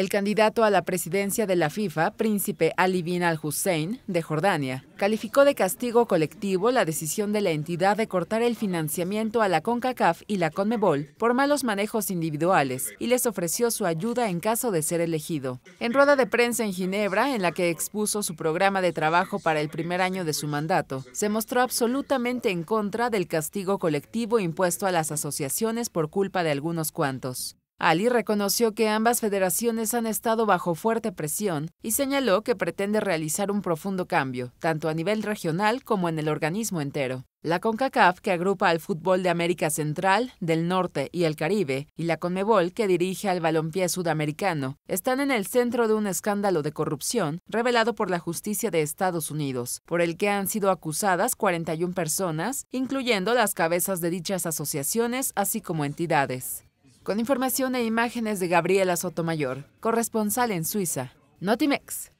El candidato a la presidencia de la FIFA, príncipe Ali bin al-Hussein, de Jordania, calificó de castigo colectivo la decisión de la entidad de cortar el financiamiento a la CONCACAF y la CONMEBOL por malos manejos individuales y les ofreció su ayuda en caso de ser elegido. En rueda de prensa en Ginebra, en la que expuso su programa de trabajo para el primer año de su mandato, se mostró absolutamente en contra del castigo colectivo impuesto a las asociaciones por culpa de algunos cuantos. Ali reconoció que ambas federaciones han estado bajo fuerte presión y señaló que pretende realizar un profundo cambio, tanto a nivel regional como en el organismo entero. La CONCACAF, que agrupa al fútbol de América Central, del Norte y el Caribe, y la CONMEBOL, que dirige al balompié sudamericano, están en el centro de un escándalo de corrupción revelado por la justicia de Estados Unidos, por el que han sido acusadas 41 personas, incluyendo las cabezas de dichas asociaciones, así como entidades. Con información e imágenes de Gabriela Sotomayor, corresponsal en Suiza, Notimex.